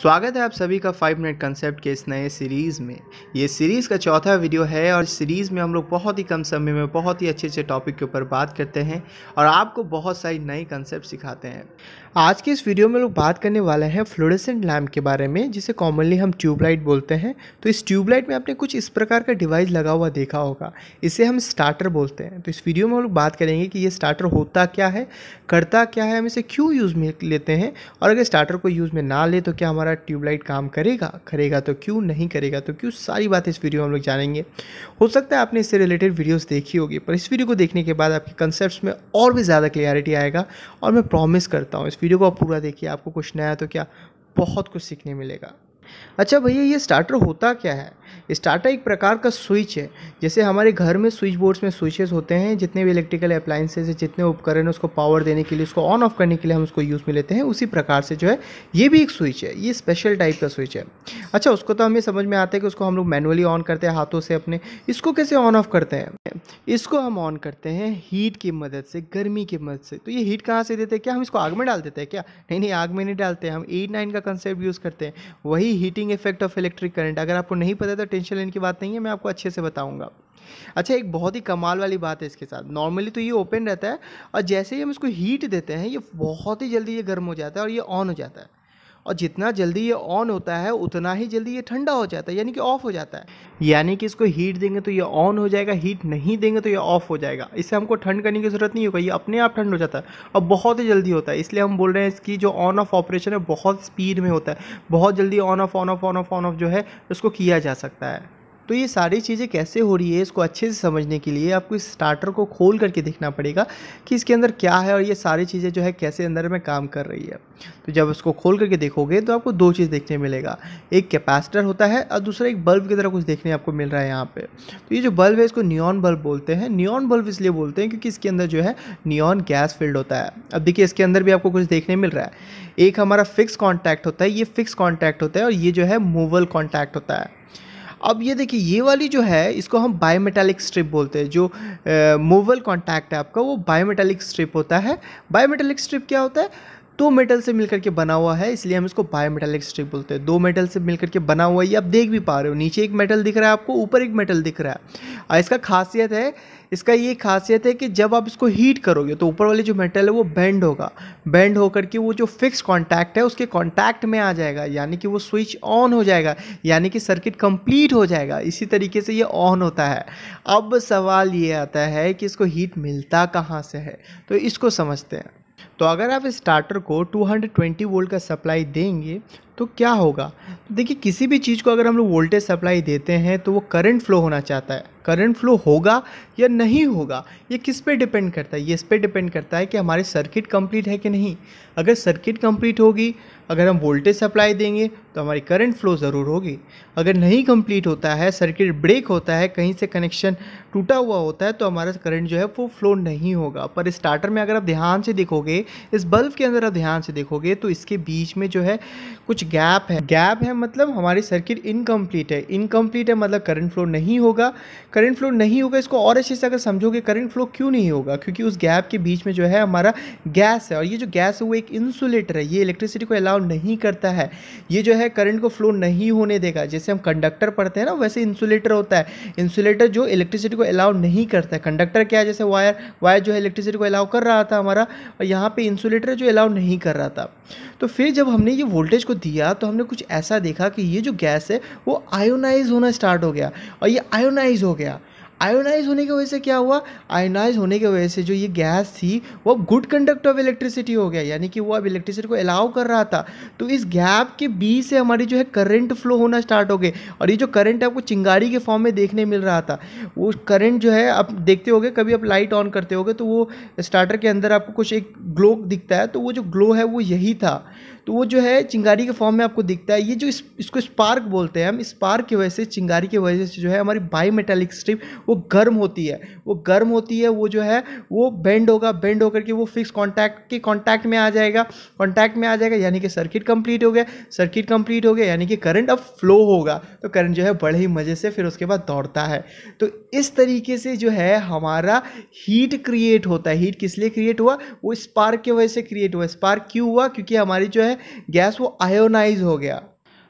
स्वागत है आप सभी का फाइव मिनट कंसेप्ट के इस नए सीरीज़ में ये सीरीज़ का चौथा वीडियो है और सीरीज़ में हम लोग बहुत ही कम समय में बहुत ही अच्छे अच्छे टॉपिक के ऊपर बात करते हैं और आपको बहुत सारी नई कंसेप्ट सिखाते हैं आज के इस वीडियो में लोग बात करने वाले हैं फ्लोरेसेंट लैम्प के बारे में जिसे कॉमनली हम ट्यूबलाइट बोलते हैं तो इस ट्यूबलाइट में आपने कुछ इस प्रकार का डिवाइस लगा हुआ देखा होगा इसे हम स्टार्टर बोलते हैं तो इस वीडियो में हम लोग बात करेंगे कि ये स्टार्टर होता क्या है करता क्या है हम इसे क्यों यूज़ में लेते हैं और अगर स्टार्टर को यूज़ में ना ले तो क्या हमारा ट्यूबलाइट काम करेगा करेगा तो क्यों नहीं करेगा तो क्यों सारी बातें इस वीडियो में हम लोग जानेंगे हो सकता है आपने इससे रिलेटेड वीडियोज़ देखी होगी पर इस वीडियो को देखने के बाद आपके कंसेप्ट में और भी ज़्यादा क्लियरिटी आएगा और मैं प्रॉमिस करता हूँ इस वीडियो को आप पूरा देखिए आपको कुछ नया तो क्या बहुत कुछ सीखने मिलेगा अच्छा भैया ये स्टार्टर होता क्या है स्टार्टर एक प्रकार का स्विच है जैसे हमारे घर में स्विच बोर्ड्स में स्विचेस होते हैं जितने भी इलेक्ट्रिकल अप्लाइंसेज है जितने उपकरण उसको पावर देने के लिए उसको ऑन ऑफ करने के लिए हम उसको यूज़ में लेते हैं उसी प्रकार से जो है ये भी एक स्विच है ये स्पेशल टाइप का स्विच है अच्छा उसको तो हमें समझ में आता है कि उसको हम लोग मैनुअली ऑन करते हैं हाथों से अपने इसको कैसे ऑन ऑफ करते हैं इसको हम ऑन करते हैं हीट की मदद से गर्मी की मदद से तो ये हीट कहाँ से देते हैं क्या हम इसको आग में डाल देते हैं क्या नहीं नहीं आग में नहीं डालते हम एट नाइन का कंसेप्ट यूज़ करते हैं वही heating effect of electric current अगर आपको नहीं पता ज़्यादा टेंशन लेने की बात नहीं है मैं आपको अच्छे से बताऊँगा अच्छा एक बहुत ही कमाल वाली बात है इसके साथ नॉर्मली तो ये ओपन रहता है और जैसे ही हम इसको हीट देते हैं ये बहुत ही जल्दी ये गर्म हो जाता है और ये ऑन हो जाता है और जितना जल्दी ये ऑन होता है उतना ही जल्दी ये ठंडा हो जाता है यानी कि ऑफ हो जाता है यानी कि इसको हीट देंगे तो ये ऑन हो जाएगा हीट नहीं देंगे तो ये ऑफ हो जाएगा इससे हमको ठंड करने की ज़रूरत नहीं होगा ये अपने आप ठंड हो जाता है और बहुत ही जल्दी होता है इसलिए हम बोल रहे हैं इसकी जो ऑन ऑफ ऑपरेशन है बहुत स्पीड में होता है बहुत जल्दी on off on off on off on off जो है उसको किया जा सकता है तो ये सारी चीज़ें कैसे हो रही है इसको अच्छे से समझने के लिए आपको इस स्टार्टर को खोल करके देखना पड़ेगा कि इसके अंदर क्या है और ये सारी चीज़ें जो है कैसे अंदर में काम कर रही है तो जब इसको खोल करके देखोगे तो आपको दो चीज़ देखने मिलेगा एक कैपेसिटर होता है और दूसरा एक बल्ब की तरह कुछ देखने आपको मिल रहा है यहाँ पर तो ये जो बल्ब है इसको नियॉन बल्ब बोलते हैं नियॉन बल्ब इसलिए बोलते हैं क्योंकि इसके अंदर जो है नियॉन गैस फील्ड होता है अब देखिए इसके अंदर भी आपको कुछ देखने मिल रहा है एक हमारा फिक्स कॉन्टैक्ट होता है ये फिक्स कॉन्टैक्ट होता है और ये जो है मूवल कॉन्टैक्ट होता है अब ये देखिए ये वाली जो है इसको हम बायोमेटेलिक स्ट्रिप बोलते हैं जो मोवल कॉन्टैक्ट है आपका वो बायोमेटेलिक स्ट्रिप होता है बायोमेटेलिक स्ट्रिप क्या होता है दो मेटल से मिलकर के बना हुआ है इसलिए हम इसको बायोमेटालिक स्ट्रिप बोलते हैं दो मेटल से मिलकर के बना हुआ ये आप देख भी पा रहे हो नीचे एक मेटल दिख रहा है आपको ऊपर एक मेटल दिख रहा है और इसका खासियत है इसका ये खासियत है कि जब आप इसको हीट करोगे तो ऊपर वाले जो मेटल है वो बेंड होगा बेंड होकर के वो जो फिक्स कॉन्टैक्ट है उसके कॉन्टैक्ट में आ जाएगा यानी कि वो स्विच ऑन हो जाएगा यानी कि सर्किट कंप्लीट हो जाएगा इसी तरीके से ये ऑन होता है अब सवाल ये आता है कि इसको हीट मिलता कहाँ से है तो इसको समझते हैं तो अगर आप स्टार्टर को 220 वोल्ट का सप्लाई देंगे तो क्या होगा तो देखिए किसी भी चीज़ को अगर हम लोग वोल्टेज सप्लाई देते हैं तो वो करंट फ्लो होना चाहता है करंट फ्लो होगा या नहीं होगा ये किस पे डिपेंड करता है ये इस पे डिपेंड करता है कि हमारे सर्किट कंप्लीट है कि नहीं अगर सर्किट कंप्लीट होगी अगर हम वोल्टेज सप्लाई देंगे तो हमारी करंट फ्लो ज़रूर होगी अगर नहीं कंप्लीट होता है सर्किट ब्रेक होता है कहीं से कनेक्शन टूटा हुआ होता है तो हमारा करंट जो है वो फ्लो नहीं होगा पर स्टार्टर में अगर आप ध्यान से देखोगे इस बल्ब के अंदर आप ध्यान से देखोगे तो इसके बीच में जो है कुछ कुछ गैप है गैप है मतलब हमारी सर्किट इनकम्प्लीट है इनकम्प्लीट है मतलब करंट फ्लो नहीं होगा करंट फ्लो नहीं होगा इसको और अच्छे से अगर समझोगे करंट फ्लो क्यों नहीं होगा क्योंकि उस गैप के बीच में जो है हमारा गैस है और ये जो गैस है वो एक इंसुलेटर है ये इलेक्ट्रिसिटी को अलाउ नहीं करता है ये जो है करंट को फ्लो नहीं होने देगा जैसे हम कंडक्टर पढ़ते हैं ना वैसे इंसुलेटर होता है इंसुलेटर जो इलेक्ट्रिसिटी को अलाउ नहीं करता है कंडक्टर क्या है जैसे वायर वायर जो है इलेक्ट्रिसिटी को अलाउ कर रहा था हमारा और यहाँ पर इंसुलेटर जो अलाउ नहीं कर रहा था तो फिर जब हमने ये वोल्टेज को दिया दिया तो हमने कुछ ऐसा देखा कि ये जो गैस है वो आयोनाइज होना स्टार्ट हो गया और ये आयोनाइज हो गया आयोनाइज होने की वजह से क्या हुआ आयोनाइज होने की वजह से जो ये गैस थी वो गुड कंडक्टर ऑफ इलेक्ट्रिसिटी हो गया यानी कि वो अब इलेक्ट्रिसिटी को अलाउ कर रहा था तो इस गैप के बीच से हमारी जो है करंट फ्लो होना स्टार्ट हो गए और ये जो करंट आपको चिंगारी के फॉर्म में देखने मिल रहा था वो करंट जो है आप देखते हो कभी आप लाइट ऑन करते हो तो वो स्टार्टर के अंदर आपको कुछ एक ग्लो दिखता है तो वो जो ग्लो है वो यही था तो वो जो है चिंगारी के फॉर्म में आपको दिखता है ये जो इस, इसको स्पार्क बोलते हैं हम स्पार्क की वजह से चिंगारी की वजह से जो है हमारी बाई मेटेलिक स्ट्रिप वो गर्म होती है वो गर्म होती है वो जो है वो बेंड होगा बेंड होकर के वो फिक्स कॉन्टैक्ट के कॉन्टैक्ट में आ जाएगा कॉन्टैक्ट में आ जाएगा यानी कि सर्किट कंप्लीट हो गया सर्किट कंप्लीट हो गया यानी कि करंट अब फ्लो होगा तो करंट जो है बड़े ही मज़े से फिर उसके बाद दौड़ता है तो इस तरीके से जो है हमारा हीट क्रिएट होता है हीट किस लिए क्रिएट हुआ वो स्पार्क की वजह से क्रिएट हुआ स्पार्क क्यों हुआ क्योंकि हमारी जो है गैस वो आयोनाइज हो गया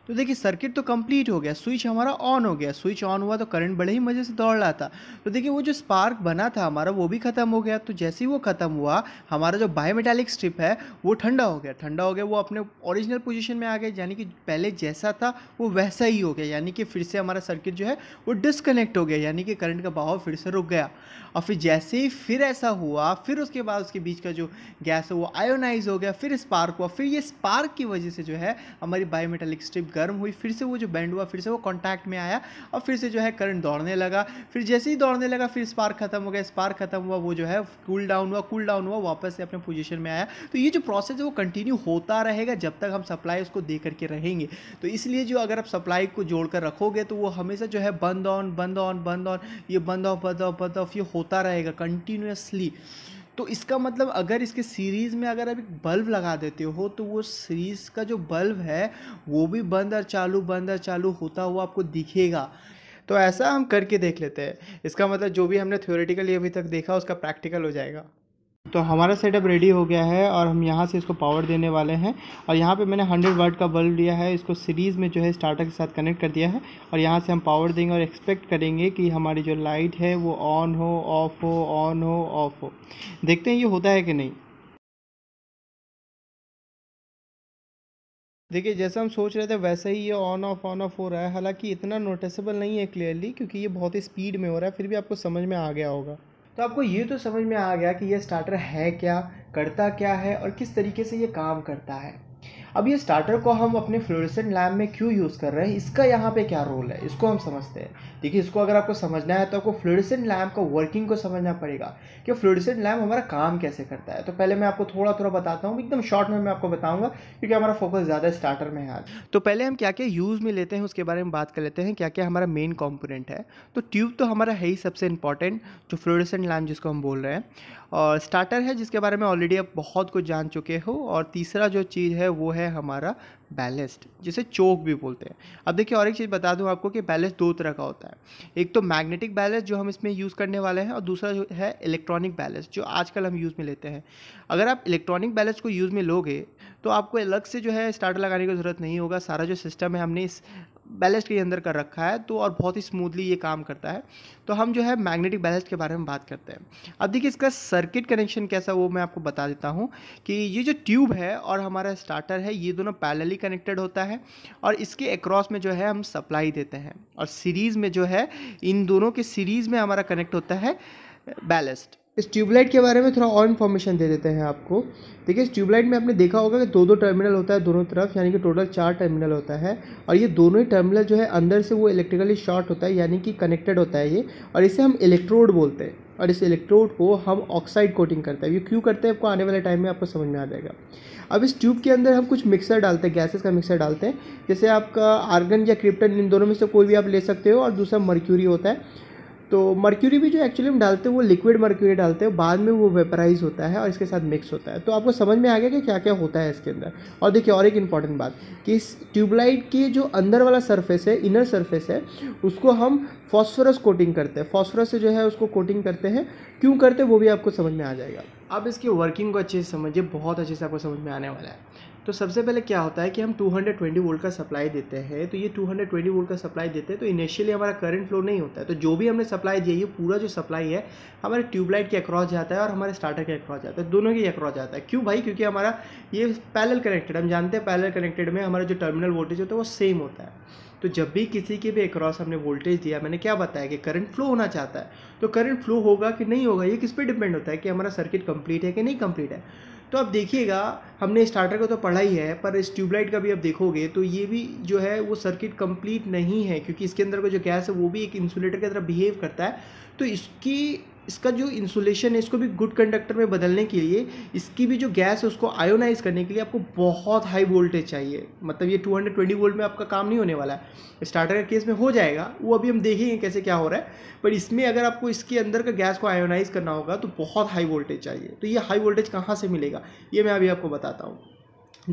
तो देखिए सर्किट तो कंप्लीट हो गया स्विच हमारा ऑन हो गया स्विच ऑन हुआ तो करंट बड़े ही मज़े से दौड़ रहा था तो देखिए वो जो स्पार्क बना था हमारा वो भी ख़त्म हो गया तो जैसे ही वो ख़त्म हुआ हमारा जो बायोमेटालिक स्ट्रिप है वो ठंडा हो गया ठंडा हो गया वो अपने ओरिजिनल पोजिशन में आ गया यानी कि पहले जैसा था वो वैसा ही हो गया यानी कि फिर से हमारा सर्किट जो है वो डिसकनेक्ट हो गया यानी कि करंट का बहाव फिर से रुक गया और फिर जैसे ही फिर ऐसा हुआ फिर उसके बाद उसके बीच का जो गैस है वो आयोनाइज हो गया फिर स्पार्क हुआ फिर ये स्पार्क की वजह से जो है हमारी बायोमेटालिक स्ट्रिप गर्म हुई फिर से वो जो बैंड हुआ फिर से वो कॉन्टैक्ट में आया और फिर से जो है करंट दौड़ने लगा फिर जैसे ही दौड़ने लगा फिर स्पार्क खत्म हो गया स्पार्क खत्म हुआ वो जो है कूल डाउन हुआ कूल डाउन हुआ वापस से अपने पोजिशन में आया तो ये जो प्रोसेस है वो कंटिन्यू होता रहेगा जब तक हम सप्लाई उसको दे करके रहेंगे तो इसलिए जो अगर आप सप्लाई को जोड़ कर रखोगे तो वो हमेशा जो है बंद ऑन बंद ऑन बंद ऑन ये बंद ऑफ बंद ऑफ बंद ऑफ ये होता रहेगा कंटिन्यूसली तो इसका मतलब अगर इसके सीरीज़ में अगर आप एक बल्ब लगा देते हो तो वो सीरीज़ का जो बल्ब है वो भी बंद और चालू बंद और चालू होता हुआ आपको दिखेगा तो ऐसा हम करके देख लेते हैं इसका मतलब जो भी हमने थ्योरेटिकली अभी तक देखा उसका प्रैक्टिकल हो जाएगा तो हमारा सेटअप रेडी हो गया है और हम यहाँ से इसको पावर देने वाले हैं और यहाँ पे मैंने 100 वाट का बल्ब लिया है इसको सीरीज़ में जो है स्टार्टर के साथ कनेक्ट कर दिया है और यहाँ से हम पावर देंगे और एक्सपेक्ट करेंगे कि हमारी जो लाइट है वो ऑन हो ऑफ़ हो ऑन हो ऑफ़ हो देखते हैं ये होता है कि नहीं देखिए जैसा हम सोच रहे थे वैसा ही ये ऑन ऑफ ऑन ऑफ हो रहा है हालांकि इतना नोटिसेबल नहीं है क्लियरली क्योंकि ये बहुत ही स्पीड में हो रहा है फिर भी आपको समझ में आ गया होगा तो आपको ये तो समझ में आ गया कि यह स्टार्टर है क्या करता क्या है और किस तरीके से ये काम करता है अब ये स्टार्टर को हम अपने फ्लोरिसेंट लैम्प में क्यों यूज़ कर रहे हैं इसका यहाँ पे क्या रोल है इसको हम समझते हैं देखिए इसको अगर आपको समझना है तो आपको फ्लोरिसेंट लैम्प का वर्किंग को समझना पड़ेगा कि फ्लोरिसेंट लैम्प हमारा काम कैसे करता है तो पहले मैं आपको थोड़ा थोड़ा बताता हूँ एकदम शॉर्ट में मैं आपको बताऊँगा क्योंकि हमारा फोकस ज़्यादा स्टार्टर में है तो पहले हम क्या क्या यूज़ में लेते हैं उसके बारे में बात कर लेते हैं क्या क्या हमारा मेन कॉम्पोनेंट है तो ट्यूब तो हमारा है ही सबसे इंपॉर्टेंट जो फ्लोरिसेंट लैम्प जिसको हम बोल रहे हैं और स्टार्टर है जिसके बारे में ऑलरेडी आप बहुत कुछ जान चुके हो और तीसरा जो चीज़ है वो है है हमारा बैलेस्ट जिसे चोक भी बोलते हैं अब देखिए और एक चीज़ बता दूं आपको कि बैलेंस दो तरह का होता है एक तो मैग्नेटिक बैलेंस जो हम इसमें यूज़ करने वाले हैं और दूसरा जो है इलेक्ट्रॉनिक बैलेंस जो आजकल हम यूज़ में लेते हैं अगर आप इलेक्ट्रॉनिक बैलेंस को यूज़ में लोगे तो आपको अलग से जो है स्टार्टर लगाने की ज़रूरत नहीं होगा सारा जो सिस्टम है हमने इस बैलेस्ट के अंदर कर रखा है तो और बहुत ही स्मूथली ये काम करता है तो हम जो है मैग्नेटिक बैलेस्ट के बारे में बात करते हैं अब देखिए इसका सर्किट कनेक्शन कैसा वो मैं आपको बता देता हूँ कि ये जो ट्यूब है और हमारा स्टार्टर है ये दोनों पैरेलली कनेक्टेड होता है और इसके अक्रॉस में जो है हम सप्लाई देते हैं और सीरीज़ में जो है इन दोनों के सीरीज़ में हमारा कनेक्ट होता है बैलेस्ट इस ट्यूबलाइट के बारे में थोड़ा और इन्फॉर्मेशन दे देते हैं आपको देखिए इस ट्यूबलाइट में आपने देखा होगा कि दो दो टर्मिनल होता है दोनों तरफ यानी कि टोटल चार टर्मिनल होता है और ये दोनों ही टर्मिनल जो है अंदर से वो इलेक्ट्रिकली शॉर्ट होता है यानी कि कनेक्टेड होता है ये और इसे हम इलेक्ट्रोड बोलते हैं और इस इलेक्ट्रोड को हम ऑक्साइड कोटिंग करते हैं ये क्यों करते हैं आपको आने वाले टाइम में आपको समझ में आ जाएगा अब इस ट्यूब के अंदर हम कुछ मिक्सर डालते हैं गैसेस का मिक्सर डालते हैं जैसे आपका आर्गन या क्रिप्टन इन दोनों में से कोई भी आप ले सकते हो और दूसरा मर्क्यूरी होता है तो मर्क्यूरी भी जो एक्चुअली हम डालते हैं वो लिक्विड मर्क्यूरी डालते हैं बाद में वो वेपराइज होता है और इसके साथ मिक्स होता है तो आपको समझ में आ गया कि क्या क्या होता है इसके अंदर और देखिए और एक इम्पॉर्टेंट बात कि इस ट्यूबलाइट की जो अंदर वाला सर्फेस है इनर सर्फेस है उसको हम फॉस्फोरस कोटिंग करते हैं फॉस्फोरस से जो है उसको कोटिंग करते हैं क्यों करते हैं वो भी आपको समझ में आ जाएगा अब इसकी वर्किंग को अच्छे से समझिए बहुत अच्छे से आपको समझ में आने वाला है तो सबसे पहले क्या होता है कि हम 220 वोल्ट का सप्लाई देते हैं तो ये 220 वोल्ट का सप्लाई देते हैं तो इनिशियली हमारा करंट फ्लो नहीं होता है तो जो भी हमने सप्लाई दी है ये पूरा जो सप्लाई है हमारे ट्यूबलाइट के अक्रॉस जाता है और हमारे स्टार्टर के अक्रॉस जाता है दोनों के अक्रॉस जाता है क्यों भाई क्योंकि हमारा ये पैरल कनेक्टेड हम जानते हैं पैरल कनेक्टेड में हमारा जो टर्मिनल वोल्टेज होता है वो सेम होता है तो जब भी किसी के भी अक्रॉस हमने वोल्टेज दिया मैंने क्या बताया कि करंट फ्लो होना चाहता है तो करंट फ्लो होगा कि नहीं होगा ये किस पर डिपेंड होता है कि हमारा सर्किट कंप्लीट है कि नहीं कंप्लीट है तो आप देखिएगा हमने स्टार्टर का तो पढ़ा ही है पर इस ट्यूबलाइट का भी आप देखोगे तो ये भी जो है वो सर्किट कंप्लीट नहीं है क्योंकि इसके अंदर का जो गैस है वो भी एक इंसुलेटर की तरह बिहेव करता है तो इसकी इसका जो इंसुलेशन है इसको भी गुड कंडक्टर में बदलने के लिए इसकी भी जो गैस है उसको आयोनाइज करने के लिए आपको बहुत हाई वोल्टेज चाहिए मतलब ये 220 वोल्ट में आपका काम नहीं होने वाला है स्टार्टर के केस में हो जाएगा वो अभी हम देखेंगे कैसे क्या हो रहा है पर इसमें अगर आपको इसके अंदर का गैस को आयोनाइज करना होगा तो बहुत हाई वोल्टेज चाहिए तो ये हाई वोल्टेज कहाँ से मिलेगा ये मैं अभी आपको बताता हूँ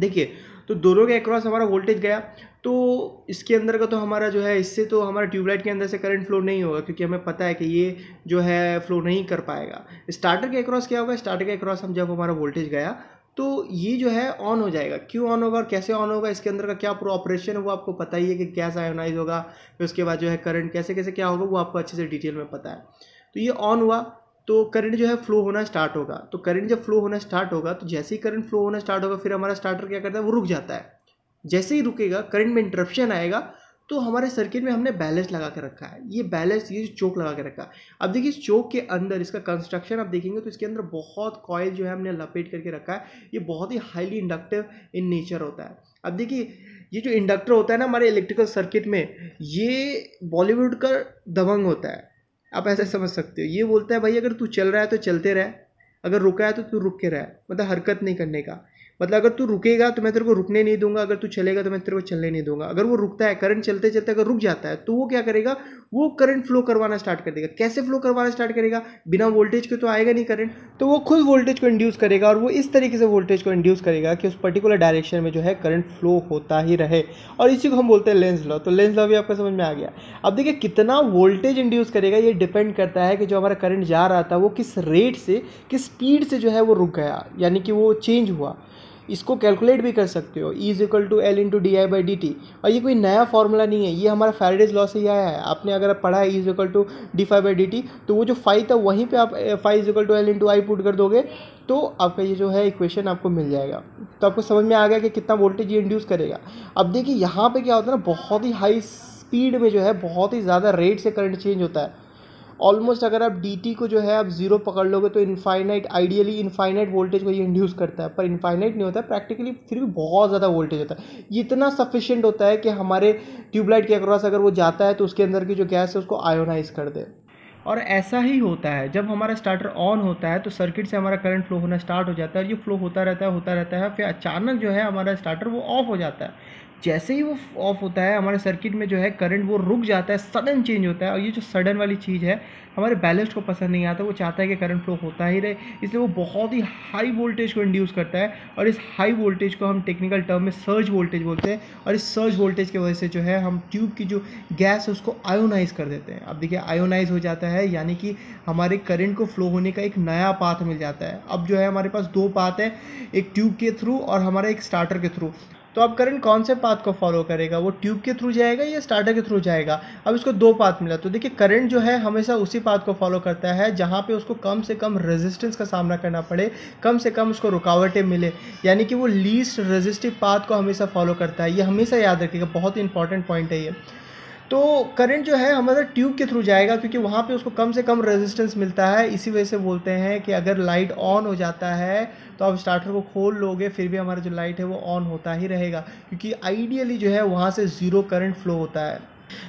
देखिए तो दोनों के अक्रॉस हमारा वोल्टेज गया तो इसके अंदर का तो हमारा जो है इससे तो हमारा ट्यूबलाइट के अंदर से करंट फ्लो नहीं होगा क्योंकि हमें पता है कि ये जो है फ्लो नहीं कर पाएगा स्टार्टर के अक्रॉस क्या होगा स्टार्टर के अक्रॉस हम जब हमारा वोल्टेज गया तो ये जो है ऑन हो जाएगा क्यों ऑन होगा और कैसे ऑन होगा इसके अंदर का क्या पूरा ऑपरेशन है वो आपको पता ही है कि कैसे आयोनाइज होगा फिर उसके बाद जो है करंट कैसे कैसे क्या होगा वो आपको अच्छे से डिटेल में पता है तो ये ऑन हुआ तो करंट जो है फ्लो होना स्टार्ट होगा तो करंट जब फ्लो होना स्टार्ट होगा तो जैसे ही करंट फ्लो होना स्टार्ट होगा फिर हमारा स्टार्टर क्या करता है वो रुक जाता है जैसे ही रुकेगा करंट में इंटरप्शन आएगा तो हमारे सर्किट में हमने बैलेंस लगा के रखा है ये बैलेंस ये चौक लगा के रखा है अब देखिए इस चौक के अंदर इसका कंस्ट्रक्शन आप देखेंगे तो इसके अंदर बहुत कॉयल जो है हमने लपेट करके रखा है ये बहुत ही हाईली इंडक्टिव इन नेचर होता है अब देखिए ये जो इंडक्टर होता है ना हमारे इलेक्ट्रिकल सर्किट में ये बॉलीवुड का दबंग होता है आप ऐसा समझ सकते हो ये बोलता है भाई अगर तू चल रहा है तो चलते रह अगर रुका है तो तू रुक के रहे मतलब हरकत नहीं करने का मतलब अगर तू रुकेगा तो मैं तेरे को रुकने नहीं दूंगा अगर तू चलेगा तो मैं तेरे को चलने नहीं दूंगा अगर वो रुकता है करंट चलते चलते अगर रुक जाता है तो वो क्या करेगा वो करंट फ्लो करवाना स्टार्ट कर देगा कैसे फ्लो करवाना स्टार्ट करेगा बिना वोल्टेज के तो आएगा नहीं करंट तो वो खुद वोल्टेज को इंड्यूस करेगा और वो इस तरीके से वोल्टेज को इंड्यूस करेगा कि उस पर्टिकुलर डायरेक्शन में जो है करंट फ्लो होता ही रहे और इसी को हम बोलते हैं लेंस लॉ तो लेंस लॉ भी आपका समझ में आ गया अब देखिए कितना वोल्टेज इंड्यूस करेगा ये डिपेंड करता है कि जो हमारा करंट जा रहा था वो किस रेट से किस स्पीड से जो है वो रुक गया यानी कि वो चेंज हुआ इसको कैलकुलेट भी कर सकते हो E is equal to L into D I by D T और ये कोई नया फॉर्मूला नहीं है ये हमारा फेरडेज लॉ से ही आया है आपने अगर पढ़ा है E is equal to D phi by D T तो वो जो फाइव था वहीं पर आप five is equal to L into I put कर दोगे तो आपका ये जो है इक्वेशन आपको मिल जाएगा तो आपको समझ में आ गया कि कितना वोल्टेज ये इंड्यूस करेगा अब देखिए यहाँ पर क्या होता है ना बहुत ही हाई स्पीड में जो है बहुत ही ज़्यादा रेट से करंट चेंज होता है ऑलमोस्ट अगर आप डी को जो है आप जीरो पकड़ लोगे तो इनफाइनाइट आइडियली इनफाइनाइट वोल्टेज को ये इंड्यूस करता है पर इनफाइनाइट नहीं होता है प्रैक्टिकली फिर भी बहुत ज़्यादा वोल्टेज होता है इतना सफिशियंट होता है कि हमारे ट्यूबलाइट के अक्रॉस अगर वो जाता है तो उसके अंदर की जो गैस है उसको आयोनाइज कर दे और ऐसा ही होता है जब हमारा स्टार्टर ऑन होता है तो सर्किट से हमारा करंट फ्लो होना स्टार्ट हो जाता है और ये फ्लो होता रहता है होता रहता है फिर अचानक जो है हमारा स्टार्टर वो ऑफ हो जाता है जैसे ही वो ऑफ होता है हमारे सर्किट में जो है करंट वो रुक जाता है सडन चेंज होता है और ये जो सडन वाली चीज़ है हमारे बैलेंस को पसंद नहीं आता वो चाहता है कि करंट फ्लो होता ही रहे इसलिए वो बहुत ही हाई वोल्टेज को इंड्यूस करता है और इस हाई वोल्टेज को हम टेक्निकल टर्म में सर्ज वोल्टेज बोलते हैं और इस सर्ज वोल्टेज की वजह से जो है हम ट्यूब की जो गैस है उसको आयोनाइज कर देते हैं अब देखिए आयोनाइज हो जाता है यानी कि हमारे करंट को फ्लो होने का एक नया पाथ मिल जाता है अब जो है हमारे पास दो पाथ है एक ट्यूब के थ्रू और हमारे एक स्टार्टर के थ्रू तो अब करंट कौन से पाथ को फॉलो करेगा वो ट्यूब के थ्रू जाएगा या स्टार्टर के थ्रू जाएगा अब इसको दो पाथ मिला तो देखिए करंट जो है हमेशा उसी पाथ को फॉलो करता है जहाँ पे उसको कम से कम रेजिस्टेंस का सामना करना पड़े कम से कम उसको रुकावटें मिले यानी कि वो लीस्ट रेजिस्टिव पाथ को हमेशा फॉलो करता है ये हमेशा याद रखेगा बहुत ही इंपॉर्टेंट पॉइंट है ये तो करंट जो है हमारा ट्यूब के थ्रू जाएगा क्योंकि वहाँ पे उसको कम से कम रेजिस्टेंस मिलता है इसी वजह से बोलते हैं कि अगर लाइट ऑन हो जाता है तो आप स्टार्टर को खोल लोगे फिर भी हमारा जो लाइट है वो ऑन होता ही रहेगा क्योंकि आइडियली जो है वहाँ से ज़ीरो करंट फ्लो होता है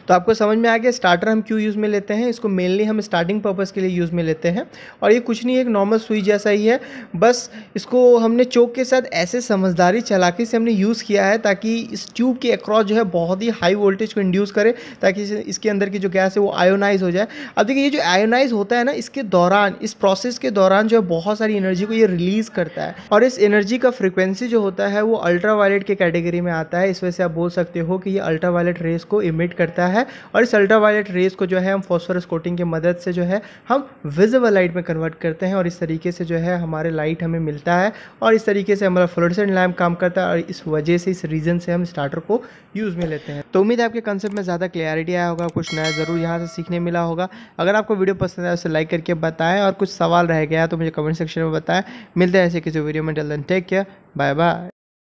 तो आपको समझ में आ गया स्टार्टर हम क्यों यूज़ में लेते हैं इसको मेनली हम स्टार्टिंग पर्पज़ के लिए यूज़ में लेते हैं और ये कुछ नहीं एक नॉर्मल सुई जैसा ही है बस इसको हमने चौक के साथ ऐसे समझदारी चलाके से हमने यूज़ किया है ताकि इस ट्यूब के अक्रॉस जो है बहुत ही हाई वोल्टेज को इंड्यूस करे ताकि इसके अंदर की जो गैस है वो आयोनाइज हो जाए अब देखिए ये जो आयोनाइज होता है ना इसके दौरान इस प्रोसेस के दौरान जो है बहुत सारी एनर्जी को ये रिलीज़ करता है और इस एनर्जी का फ्रिक्वेंसी जो होता है वो अल्ट्रा के कैटेगरी में आता है इस वजह से आप बोल सकते हो कि ये अल्ट्रा रेस को इमिट करता करता है और इस अल्ट्रावायलेट रेज को जो है हम फॉस्फोरस कोटिंग की मदद से जो है हम विजिबल लाइट में कन्वर्ट करते हैं और इस तरीके से जो है हमारे लाइट हमें मिलता है और इस तरीके से हमारा फ्लोरेसेंट लैम्प काम करता है और इस वजह से इस रीज़न से हम स्टार्टर को यूज़ में लेते हैं तो उम्मीद है आपके कंसेप्ट में ज़्यादा क्लियरिटी आया होगा कुछ नया ज़रूर यहाँ से सीखने मिला होगा अगर आपको वीडियो पसंद आया उसे लाइक करके बताएं और कुछ सवाल रह गया तो मुझे कमेंट सेक्शन में बताएं मिलते हैं ऐसे किसी वीडियो में जल्द टेक केयर बाय बाय